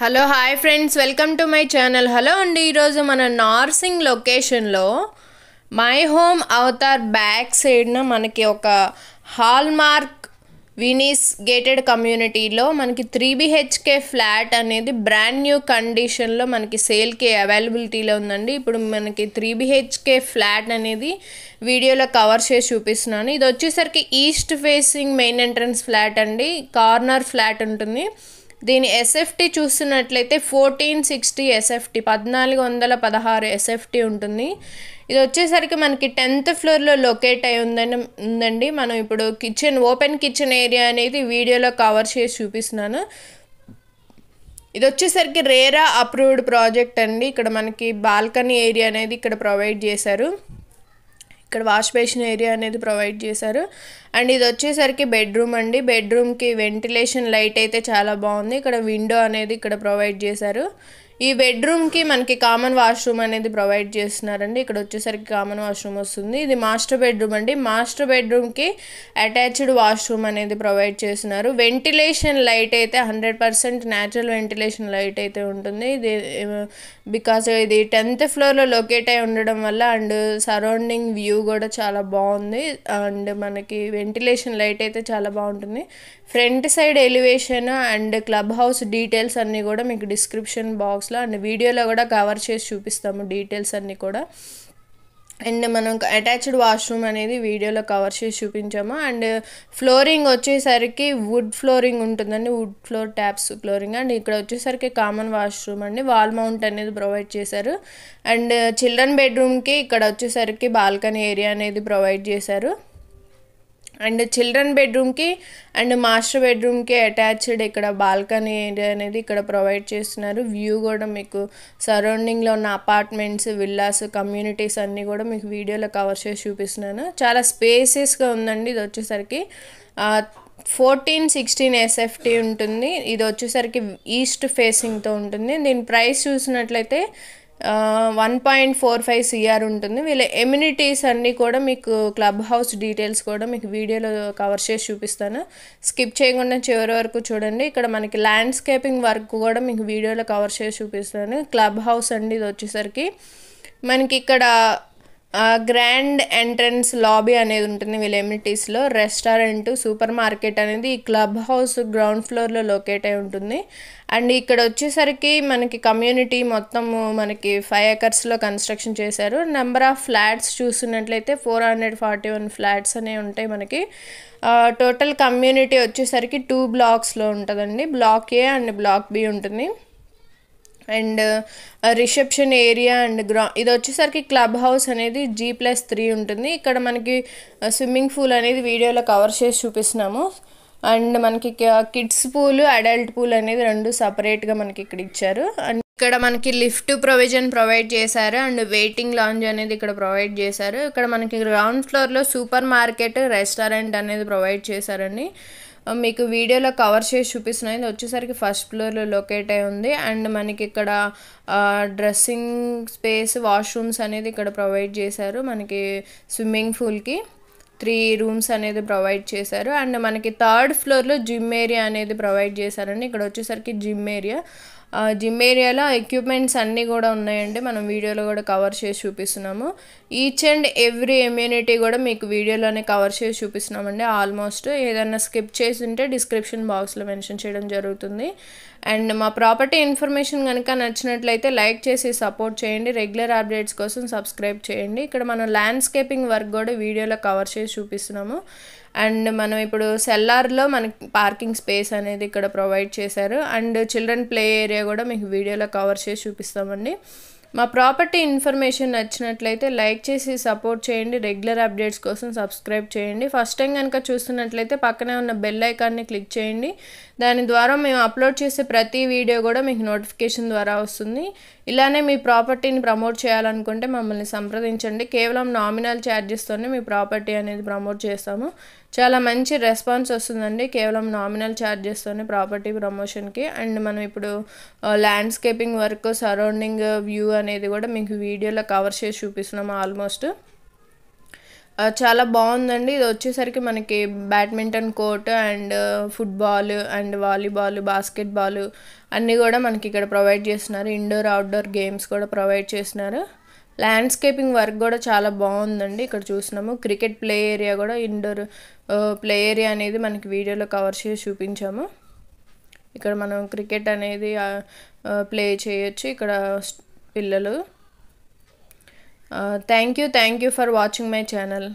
hello hi friends welcome to my channel hello అండి ఈరోజు మన నార్సింగ్ లొకేషన్లో మై హోమ్ అవతార్ బ్యాక్ సైడ్న మనకి ఒక హాల్మార్క్ వినీస్ గేటెడ్ కమ్యూనిటీలో మనకి త్రీ బిహెచ్కే ఫ్లాట్ అనేది బ్రాండ్ న్యూ కండిషన్లో మనకి సేల్కి అవైలబిలిటీలో ఉందండి ఇప్పుడు మనకి త్రీ బిహెచ్కే ఫ్లాట్ అనేది వీడియోలో కవర్ చేసి చూపిస్తున్నాను ఇది వచ్చేసరికి east facing main entrance flat అండి కార్నర్ ఫ్లాట్ ఉంటుంది దీని ఎస్ఎఫ్టీ చూస్తున్నట్లయితే ఫోర్టీన్ సిక్స్టీ ఎస్ఎఫ్టీ పద్నాలుగు వందల పదహారు ఎస్ఎఫ్టీ ఉంటుంది ఇది వచ్చేసరికి మనకి టెన్త్ ఫ్లోర్లో లొకేట్ అయి ఉందని ఉందండి మనం ఇప్పుడు కిచెన్ ఓపెన్ కిచెన్ ఏరియా అనేది వీడియోలో కవర్ చేసి చూపిస్తున్నాను ఇది వచ్చేసరికి రేరా అప్రూవ్డ్ ప్రాజెక్ట్ అండి ఇక్కడ మనకి బాల్కనీ ఏరియా అనేది ఇక్కడ ప్రొవైడ్ చేశారు ఇక్కడ వాష్ బేసిన్ ఏరియా అనేది ప్రొవైడ్ చేశారు అండ్ ఇది వచ్చేసరికి బెడ్రూమ్ అండి బెడ్రూమ్కి వెంటిలేషన్ లైట్ అయితే చాలా బాగుంది ఇక్కడ విండో అనేది ఇక్కడ ప్రొవైడ్ చేశారు ఈ బెడ్రూమ్కి మనకి కామన్ వాష్రూమ్ అనేది ప్రొవైడ్ చేస్తున్నారండి ఇక్కడ వచ్చేసరికి కామన్ వాష్రూమ్ వస్తుంది ఇది మాస్టర్ బెడ్రూమ్ అండి మాస్టర్ బెడ్రూమ్కి అటాచ్డ్ వాష్రూమ్ అనేది ప్రొవైడ్ చేస్తున్నారు వెంటిలేషన్ లైట్ అయితే hundred percent natural ventilation light అయితే ఉంటుంది ఇది బికాస్ eh, ఇది టెన్త్ ఫ్లోర్లో లొకేట్ అయి ఉండడం వల్ల అండ్ సరౌండింగ్ వ్యూ కూడా చాలా బాగుంది అండ్ మనకి వెంటిలేషన్ లైట్ అయితే చాలా బాగుంటుంది front side elevation and club house details అన్నీ కూడా మీకు డిస్క్రిప్షన్ బాక్స్ బాక్స్లో అండ్ వీడియోలో కూడా కవర్ చేసి చూపిస్తాము డీటెయిల్స్ అన్నీ కూడా అండ్ మనం అటాచ్డ్ వాష్రూమ్ అనేది వీడియోలో కవర్ చేసి చూపించాము అండ్ ఫ్లోరింగ్ వచ్చేసరికి వుడ్ ఫ్లోరింగ్ ఉంటుందండి wood floor taps flooring and ఇక్కడ వచ్చేసరికి కామన్ వాష్రూమ్ అండి వాల్ మౌంట్ అనేది ప్రొవైడ్ చేశారు అండ్ చిల్డ్రన్ బెడ్రూమ్కి ఇక్కడ వచ్చేసరికి బాల్కనీ ఏరియా అనేది ప్రొవైడ్ చేశారు అండ్ చిల్డ్రన్ బెడ్రూమ్కి అండ్ మాస్టర్ బెడ్రూమ్కి అటాచ్డ్ ఇక్కడ బాల్కనీ ఏరియా అనేది ఇక్కడ ప్రొవైడ్ చేస్తున్నారు వ్యూ కూడా మీకు సరౌండింగ్లో ఉన్న అపార్ట్మెంట్స్ విల్లాస్ కమ్యూనిటీస్ అన్నీ కూడా మీకు వీడియోలో కవర్ చేసి చూపిస్తున్నాను చాలా స్పేసెస్గా ఉందండి ఇది వచ్చేసరికి ఫోర్టీన్ సిక్స్టీన్ ఎస్ఎఫ్టీ ఉంటుంది ఇది వచ్చేసరికి ఈస్ట్ ఫేసింగ్తో ఉంటుంది దీని ప్రైస్ చూసినట్లయితే one point four five CR ఉంటుంది వీళ్ళ ఎమ్యూనిటీస్ అన్నీ కూడా మీకు క్లబ్ హౌస్ డీటెయిల్స్ కూడా మీకు వీడియోలో కవర్ చేసి చూపిస్తాను స్కిప్ చేయకుండా చివరి వరకు చూడండి ఇక్కడ మనకి ల్యాండ్స్కేపింగ్ వర్క్ కూడా మీకు వీడియోలో కవర్ చేసి చూపిస్తాను క్లబ్ హౌస్ అండి ఇది వచ్చేసరికి మనకి ఇక్కడ గ్రాండ్ ఎంట్రన్స్ లాబీ అనేది ఉంటుంది వీళ్ళ ఎమినిటీస్లో రెస్టారెంట్ సూపర్ మార్కెట్ అనేది క్లబ్ హౌస్ గ్రౌండ్ ఫ్లోర్లో లొకేట్ అయి ఉంటుంది అండ్ ఇక్కడ వచ్చేసరికి మనకి కమ్యూనిటీ మొత్తం మనకి ఫైవ్ ఎకర్స్లో కన్స్ట్రక్షన్ చేశారు నెంబర్ ఆఫ్ ఫ్లాట్స్ చూసినట్లయితే four hundred forty one flats అనేవి ఉంటాయి మనకి టోటల్ కమ్యూనిటీ వచ్చేసరికి టూ బ్లాక్స్లో ఉంటుందండి block A and block B ఉంటుంది and reception area and ground ఇది వచ్చేసరికి క్లబ్ హౌస్ అనేది జీ ప్లస్ త్రీ ఉంటుంది ఇక్కడ మనకి స్విమ్మింగ్ పూల్ అనేది వీడియోలో కవర్ చేసి చూపిస్తున్నాము అండ్ మనకి కిడ్స్ పూల్ అడల్ట్ పూల్ అనేది రెండు సపరేట్గా మనకి ఇక్కడ ఇచ్చారు అండ్ ఇక్కడ మనకి లిఫ్ట్ ప్రొవిజన్ ప్రొవైడ్ చేశారు అండ్ వెయిటింగ్ లాంజ్ అనేది ఇక్కడ ప్రొవైడ్ చేశారు ఇక్కడ మనకి గ్రౌండ్ ఫ్లోర్లో సూపర్ మార్కెట్ రెస్టారెంట్ అనేది ప్రొవైడ్ చేశారండి మీకు వీడియోలో కవర్ చేసి చూపిస్తున్నాయి ఇది వచ్చేసరికి ఫస్ట్ ఫ్లోర్లో లొకేట్ అయి ఉంది అండ్ మనకి ఇక్కడ డ్రెస్సింగ్ స్పేస్ వాష్రూమ్స్ అనేది ఇక్కడ ప్రొవైడ్ చేశారు మనకి స్విమ్మింగ్ పూల్కి త్రీ రూమ్స్ అనేది ప్రొవైడ్ చేశారు అండ్ మనకి థర్డ్ ఫ్లోర్లో జిమ్ ఏరియా అనేది ప్రొవైడ్ చేశారండి ఇక్కడ వచ్చేసరికి జిమ్ ఏరియా జిమ్ ఏరియాలో ఎక్విప్మెంట్స్ అన్నీ కూడా ఉన్నాయండి మనం వీడియోలో కూడా కవర్ చేసి చూపిస్తున్నాము ఈచ్ అండ్ ఎవ్రీ ఇమ్యూనిటీ కూడా మీకు వీడియోలోనే కవర్ చేసి చూపిస్తున్నామండి ఆల్మోస్ట్ ఏదైనా స్కిప్ చేసి ఉంటే డిస్క్రిప్షన్ బాక్స్లో మెన్షన్ చేయడం జరుగుతుంది అండ్ మా ప్రాపర్టీ ఇన్ఫర్మేషన్ కనుక నచ్చినట్లయితే లైక్ చేసి సపోర్ట్ చేయండి రెగ్యులర్ అప్డేట్స్ కోసం సబ్స్క్రైబ్ చేయండి ఇక్కడ మనం ల్యాండ్స్కేపింగ్ వర్క్ కూడా వీడియోలో కవర్ చేసి చూపిస్తున్నాము అండ్ మనం ఇప్పుడు సెల్లార్లో మనకి పార్కింగ్ స్పేస్ అనేది ఇక్కడ ప్రొవైడ్ చేశారు అండ్ చిల్డ్రన్ ప్లే ఏరియా కూడా మీకు వీడియోలో కవర్ చేసి చూపిస్తామండి మా ప్రాపర్టీ ఇన్ఫర్మేషన్ నచ్చినట్లయితే లైక్ చేసి సపోర్ట్ చేయండి రెగ్యులర్ అప్డేట్స్ కోసం సబ్స్క్రైబ్ చేయండి ఫస్ట్ టైం కనుక చూస్తున్నట్లయితే పక్కనే ఉన్న బెల్ ఐకాన్ని క్లిక్ చేయండి దాని ద్వారా మేము అప్లోడ్ చేసే ప్రతి వీడియో కూడా మీకు నోటిఫికేషన్ ద్వారా వస్తుంది ఇలానే మీ ప్రాపర్టీని ప్రమోట్ చేయాలనుకుంటే మమ్మల్ని సంప్రదించండి కేవలం నామినల్ ఛార్జెస్తోనే మీ ప్రాపర్టీ అనేది ప్రమోట్ చేస్తాము చాలా మంచి రెస్పాన్స్ వస్తుందండి కేవలం నామినల్ ఛార్జెస్తోనే ప్రాపర్టీ ప్రమోషన్కి అండ్ మనం ఇప్పుడు ల్యాండ్స్కేపింగ్ వర్క్ సరౌండింగ్ వ్యూ అనేది కూడా మీకు వీడియోలో కవర్ చేసి చూపిస్తున్నాము ఆల్మోస్ట్ చాలా బాగుందండి ఇది వచ్చేసరికి మనకి badminton court and football and volleyball basketball అన్నీ కూడా మనకి ఇక్కడ ప్రొవైడ్ చేస్తున్నారు ఇండోర్ అవుట్డోర్ గేమ్స్ కూడా ప్రొవైడ్ చేస్తున్నారు ల్యాండ్స్కేపింగ్ వర్క్ కూడా చాలా బాగుందండి ఇక్కడ చూసినాము క్రికెట్ ప్లే ఏరియా కూడా ఇండోర్ ప్లే ఏరియా అనేది మనకి వీడియోలో కవర్ చేసి చూపించాము ఇక్కడ మనం క్రికెట్ అనేది ప్లే చేయొచ్చు ఇక్కడ పిల్లలు thank you thank you for watching my channel